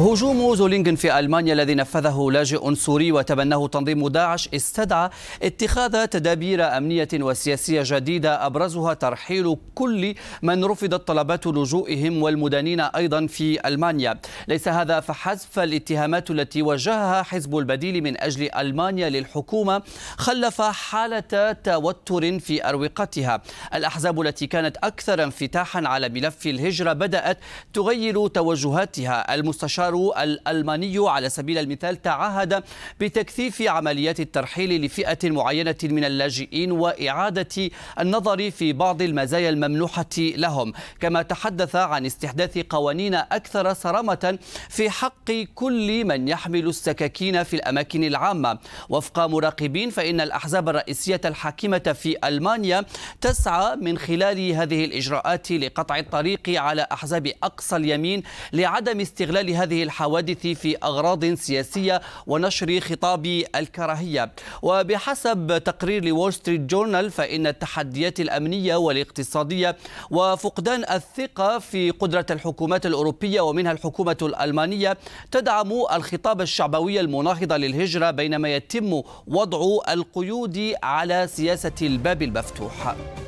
هجوم زولينغن في ألمانيا الذي نفذه لاجئ سوري وتبناه تنظيم داعش استدعى اتخاذ تدابير أمنية وسياسية جديدة أبرزها ترحيل كل من رفضت طلبات لجوئهم والمدانين أيضا في ألمانيا ليس هذا فحسب الاتهامات التي وجهها حزب البديل من أجل ألمانيا للحكومة خلف حالة توتر في أروقتها الأحزاب التي كانت أكثر انفتاحا على ملف الهجرة بدأت تغير توجهاتها المستشار القرار الألماني على سبيل المثال تعهد بتكثيف عمليات الترحيل لفئة معينة من اللاجئين وإعادة النظر في بعض المزايا الممنوحة لهم كما تحدث عن استحداث قوانين أكثر صرامة في حق كل من يحمل السكاكين في الأماكن العامة وفق مراقبين فإن الأحزاب الرئيسية الحاكمة في ألمانيا تسعى من خلال هذه الإجراءات لقطع الطريق على أحزاب أقصى اليمين لعدم استغلال هذه هذه الحوادث في أغراض سياسية ونشر خطاب الكراهية وبحسب تقرير لول ستريت جورنال فإن التحديات الأمنية والاقتصادية وفقدان الثقة في قدرة الحكومات الأوروبية ومنها الحكومة الألمانية تدعم الخطاب الشعبوي المناهض للهجرة بينما يتم وضع القيود على سياسة الباب المفتوح